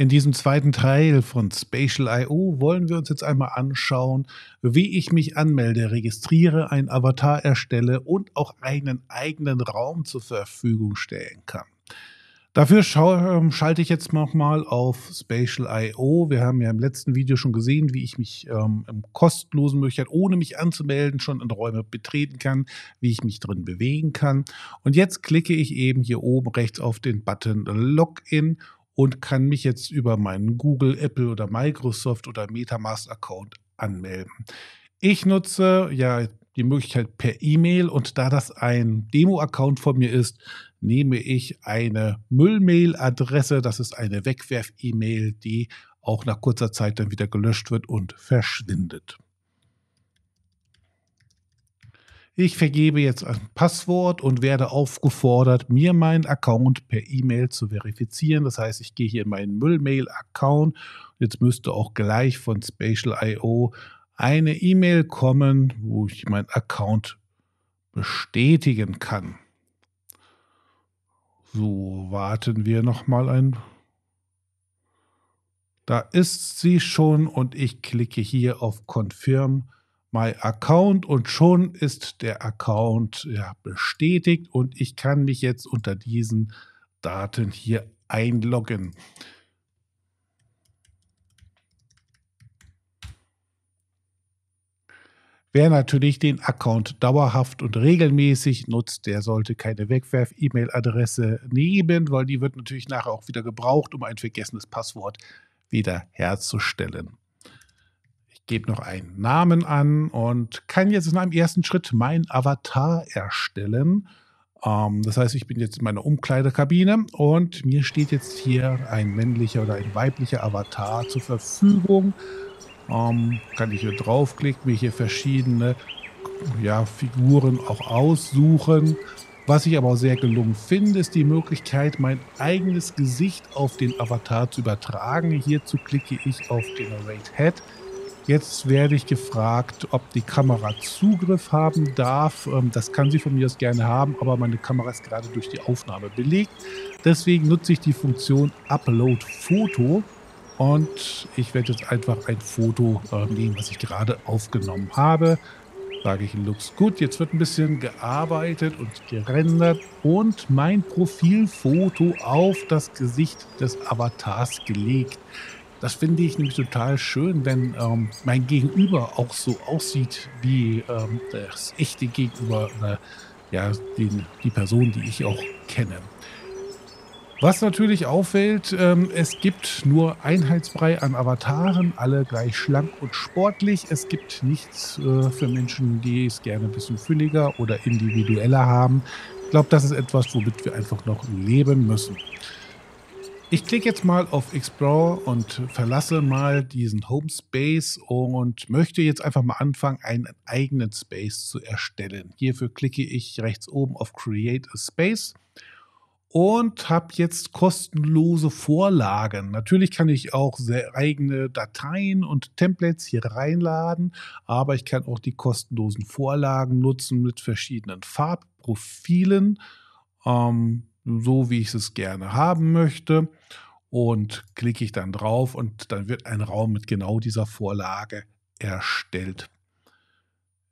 In diesem zweiten Teil von Spatial IO wollen wir uns jetzt einmal anschauen, wie ich mich anmelde, registriere, einen Avatar erstelle und auch einen eigenen Raum zur Verfügung stellen kann. Dafür ähm, schalte ich jetzt nochmal auf Spatial.io. Wir haben ja im letzten Video schon gesehen, wie ich mich ähm, im kostenlosen Möglichkeit, ohne mich anzumelden, schon in Räume betreten kann, wie ich mich drin bewegen kann. Und jetzt klicke ich eben hier oben rechts auf den Button Login und kann mich jetzt über meinen Google, Apple oder Microsoft oder Metamask-Account anmelden. Ich nutze ja die Möglichkeit per E-Mail und da das ein Demo-Account von mir ist, nehme ich eine Müllmail-Adresse, das ist eine Wegwerf-E-Mail, die auch nach kurzer Zeit dann wieder gelöscht wird und verschwindet. Ich vergebe jetzt ein Passwort und werde aufgefordert, mir meinen Account per E-Mail zu verifizieren. Das heißt, ich gehe hier in meinen Müllmail-Account. Jetzt müsste auch gleich von Spatial.io eine E-Mail kommen, wo ich meinen Account bestätigen kann. So, warten wir noch mal ein. Da ist sie schon und ich klicke hier auf Confirm My Account und schon ist der Account ja, bestätigt und ich kann mich jetzt unter diesen Daten hier einloggen. Wer natürlich den Account dauerhaft und regelmäßig nutzt, der sollte keine Wegwerf-E-Mail-Adresse nehmen, weil die wird natürlich nachher auch wieder gebraucht, um ein vergessenes Passwort wieder herzustellen gebe noch einen Namen an und kann jetzt in einem ersten Schritt meinen Avatar erstellen. Ähm, das heißt, ich bin jetzt in meiner Umkleidekabine und mir steht jetzt hier ein männlicher oder ein weiblicher Avatar zur Verfügung. Ähm, kann ich hier draufklicken, mir hier verschiedene ja, Figuren auch aussuchen. Was ich aber auch sehr gelungen finde, ist die Möglichkeit, mein eigenes Gesicht auf den Avatar zu übertragen. Hierzu klicke ich auf Generate Head. Jetzt werde ich gefragt, ob die Kamera Zugriff haben darf. Ähm, das kann sie von mir aus gerne haben, aber meine Kamera ist gerade durch die Aufnahme belegt. Deswegen nutze ich die Funktion Upload Foto und ich werde jetzt einfach ein Foto ähm, nehmen, was ich gerade aufgenommen habe. Sage ich Looks Good. Jetzt wird ein bisschen gearbeitet und gerendert und mein Profilfoto auf das Gesicht des Avatars gelegt. Das finde ich nämlich total schön, wenn ähm, mein Gegenüber auch so aussieht wie ähm, das echte Gegenüber, äh, ja, den, die Person, die ich auch kenne. Was natürlich auffällt, ähm, es gibt nur einheitsfrei an Avataren, alle gleich schlank und sportlich. Es gibt nichts äh, für Menschen, die es gerne ein bisschen fülliger oder individueller haben. Ich glaube, das ist etwas, womit wir einfach noch leben müssen. Ich klicke jetzt mal auf Explore und verlasse mal diesen Home Space und möchte jetzt einfach mal anfangen, einen eigenen Space zu erstellen. Hierfür klicke ich rechts oben auf Create a Space und habe jetzt kostenlose Vorlagen. Natürlich kann ich auch sehr eigene Dateien und Templates hier reinladen, aber ich kann auch die kostenlosen Vorlagen nutzen mit verschiedenen Farbprofilen. Ähm, so wie ich es gerne haben möchte. Und klicke ich dann drauf und dann wird ein Raum mit genau dieser Vorlage erstellt.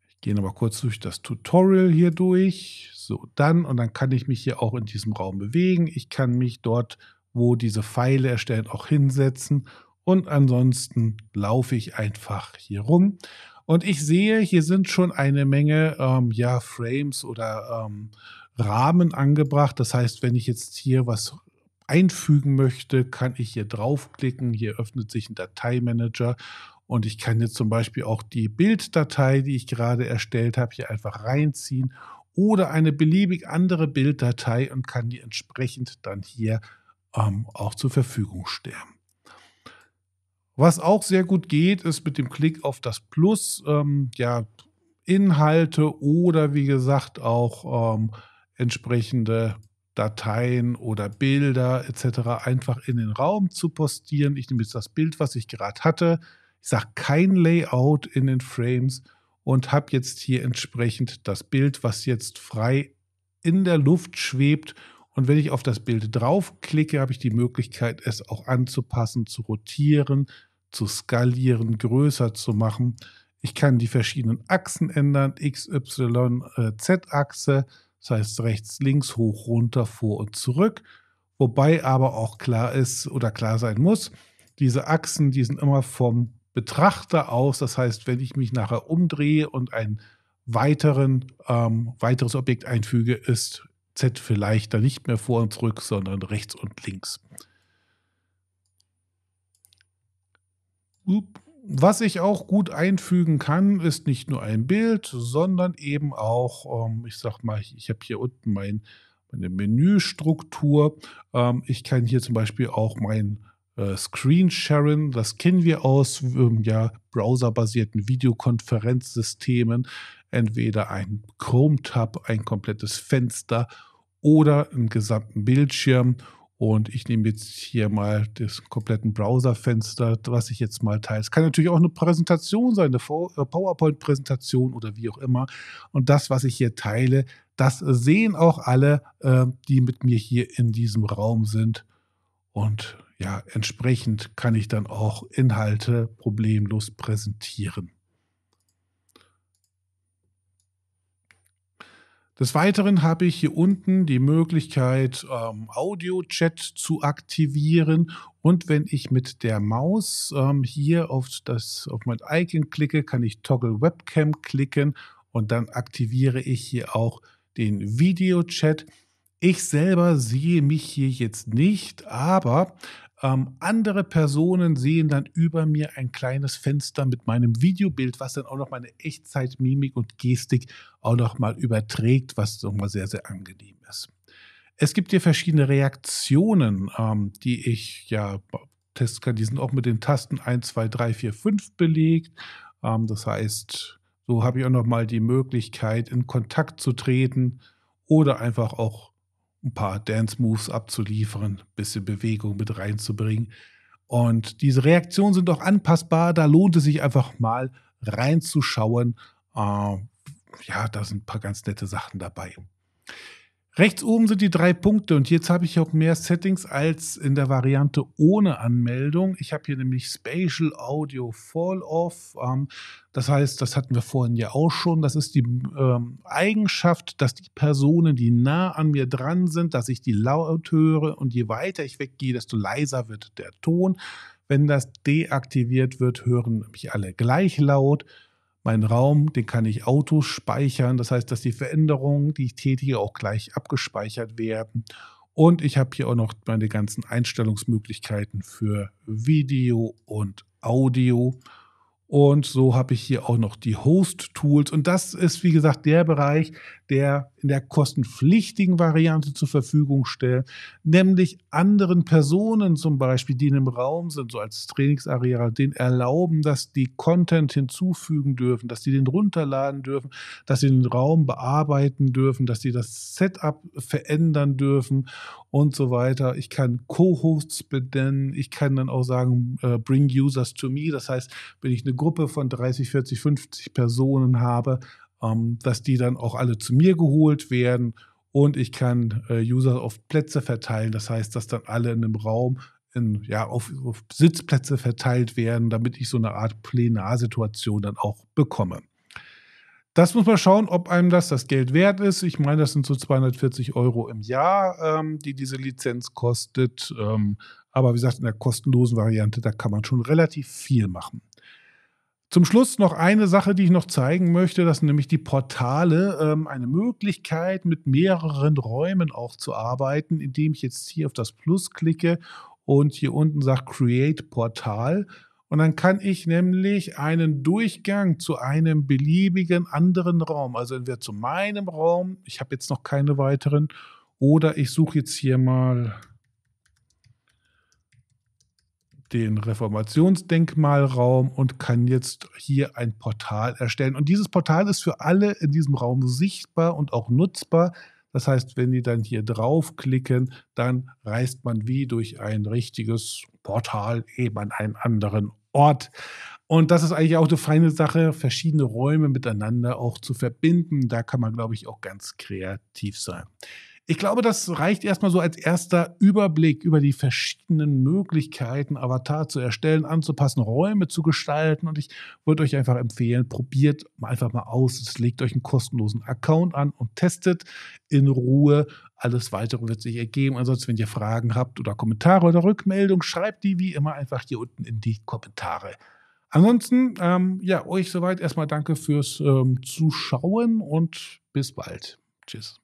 Ich gehe nochmal kurz durch das Tutorial hier durch. So, dann und dann kann ich mich hier auch in diesem Raum bewegen. Ich kann mich dort, wo diese Pfeile erstellen, auch hinsetzen. Und ansonsten laufe ich einfach hier rum. Und ich sehe, hier sind schon eine Menge ähm, ja, Frames oder ähm, Rahmen angebracht. Das heißt, wenn ich jetzt hier was einfügen möchte, kann ich hier draufklicken. Hier öffnet sich ein Dateimanager und ich kann jetzt zum Beispiel auch die Bilddatei, die ich gerade erstellt habe, hier einfach reinziehen oder eine beliebig andere Bilddatei und kann die entsprechend dann hier ähm, auch zur Verfügung stellen. Was auch sehr gut geht, ist mit dem Klick auf das Plus, ähm, ja, Inhalte oder wie gesagt auch ähm, entsprechende Dateien oder Bilder etc. einfach in den Raum zu postieren. Ich nehme jetzt das Bild, was ich gerade hatte. Ich sage kein Layout in den Frames und habe jetzt hier entsprechend das Bild, was jetzt frei in der Luft schwebt. Und wenn ich auf das Bild draufklicke, habe ich die Möglichkeit, es auch anzupassen, zu rotieren, zu skalieren, größer zu machen. Ich kann die verschiedenen Achsen ändern, X, Y, äh, Z-Achse. Das heißt rechts, links, hoch, runter, vor und zurück. Wobei aber auch klar ist oder klar sein muss, diese Achsen, die sind immer vom Betrachter aus. Das heißt, wenn ich mich nachher umdrehe und ein weiteren, ähm, weiteres Objekt einfüge, ist Z vielleicht dann nicht mehr vor und zurück, sondern rechts und links. Upp. Was ich auch gut einfügen kann, ist nicht nur ein Bild, sondern eben auch, ähm, ich sag mal, ich, ich habe hier unten mein, meine Menüstruktur. Ähm, ich kann hier zum Beispiel auch mein äh, Screen sharen. Das kennen wir aus ähm, ja, browserbasierten Videokonferenzsystemen. Entweder ein Chrome-Tab, ein komplettes Fenster oder einen gesamten Bildschirm und ich nehme jetzt hier mal das kompletten Browserfenster, was ich jetzt mal teile. Es kann natürlich auch eine Präsentation sein, eine äh, PowerPoint-Präsentation oder wie auch immer. Und das, was ich hier teile, das sehen auch alle, ähm, die mit mir hier in diesem Raum sind. Und ja, entsprechend kann ich dann auch Inhalte problemlos präsentieren. Des Weiteren habe ich hier unten die Möglichkeit, ähm, Audio-Chat zu aktivieren. Und wenn ich mit der Maus ähm, hier auf, das, auf mein Icon klicke, kann ich Toggle Webcam klicken und dann aktiviere ich hier auch den Video-Chat. Ich selber sehe mich hier jetzt nicht, aber ähm, andere Personen sehen dann über mir ein kleines Fenster mit meinem Videobild, was dann auch noch meine Echtzeitmimik und Gestik auch noch mal überträgt, was nochmal sehr, sehr angenehm ist. Es gibt hier verschiedene Reaktionen, ähm, die ich ja testen kann. Die sind auch mit den Tasten 1, 2, 3, 4, 5 belegt. Ähm, das heißt, so habe ich auch noch mal die Möglichkeit, in Kontakt zu treten oder einfach auch ein paar Dance-Moves abzuliefern, ein bisschen Bewegung mit reinzubringen. Und diese Reaktionen sind auch anpassbar. Da lohnt es sich einfach mal reinzuschauen. Äh, ja, da sind ein paar ganz nette Sachen dabei. Rechts oben sind die drei Punkte und jetzt habe ich auch mehr Settings als in der Variante ohne Anmeldung. Ich habe hier nämlich Spatial Audio Fall-Off. Ähm, das heißt, das hatten wir vorhin ja auch schon. Das ist die ähm, Eigenschaft, dass die Personen, die nah an mir dran sind, dass ich die laut höre und je weiter ich weggehe, desto leiser wird der Ton. Wenn das deaktiviert wird, hören mich alle gleich laut meinen Raum, den kann ich Autos speichern. Das heißt, dass die Veränderungen, die ich tätige, auch gleich abgespeichert werden. Und ich habe hier auch noch meine ganzen Einstellungsmöglichkeiten für Video und Audio. Und so habe ich hier auch noch die Host-Tools. Und das ist, wie gesagt, der Bereich, der in der kostenpflichtigen Variante zur Verfügung stellen, nämlich anderen Personen zum Beispiel, die in einem Raum sind, so als Trainingsareal, den erlauben, dass die Content hinzufügen dürfen, dass sie den runterladen dürfen, dass sie den Raum bearbeiten dürfen, dass sie das Setup verändern dürfen und so weiter. Ich kann Co-Hosts benennen, ich kann dann auch sagen, äh, bring users to me. Das heißt, wenn ich eine Gruppe von 30, 40, 50 Personen habe, ähm, dass die dann auch alle zu mir geholt werden und ich kann äh, User auf Plätze verteilen. Das heißt, dass dann alle in einem Raum in, ja, auf, auf Sitzplätze verteilt werden, damit ich so eine Art Plenarsituation dann auch bekomme. Das muss man schauen, ob einem das das Geld wert ist. Ich meine, das sind so 240 Euro im Jahr, ähm, die diese Lizenz kostet. Ähm, aber wie gesagt, in der kostenlosen Variante, da kann man schon relativ viel machen. Zum Schluss noch eine Sache, die ich noch zeigen möchte. Das sind nämlich die Portale. Ähm, eine Möglichkeit, mit mehreren Räumen auch zu arbeiten, indem ich jetzt hier auf das Plus klicke und hier unten sagt Create Portal. Und dann kann ich nämlich einen Durchgang zu einem beliebigen anderen Raum, also entweder zu meinem Raum, ich habe jetzt noch keine weiteren, oder ich suche jetzt hier mal den Reformationsdenkmalraum und kann jetzt hier ein Portal erstellen. Und dieses Portal ist für alle in diesem Raum sichtbar und auch nutzbar. Das heißt, wenn die dann hier draufklicken, dann reist man wie durch ein richtiges Portal eben an einen anderen Ort. Und das ist eigentlich auch eine feine Sache, verschiedene Räume miteinander auch zu verbinden. Da kann man, glaube ich, auch ganz kreativ sein. Ich glaube, das reicht erstmal so als erster Überblick über die verschiedenen Möglichkeiten, Avatar zu erstellen, anzupassen, Räume zu gestalten. Und ich würde euch einfach empfehlen, probiert einfach mal aus. legt euch einen kostenlosen Account an und testet in Ruhe. Alles weitere wird sich ergeben. Ansonsten, wenn ihr Fragen habt oder Kommentare oder Rückmeldungen, schreibt die wie immer einfach hier unten in die Kommentare. Ansonsten, ähm, ja, euch soweit erstmal danke fürs ähm, Zuschauen und bis bald. Tschüss.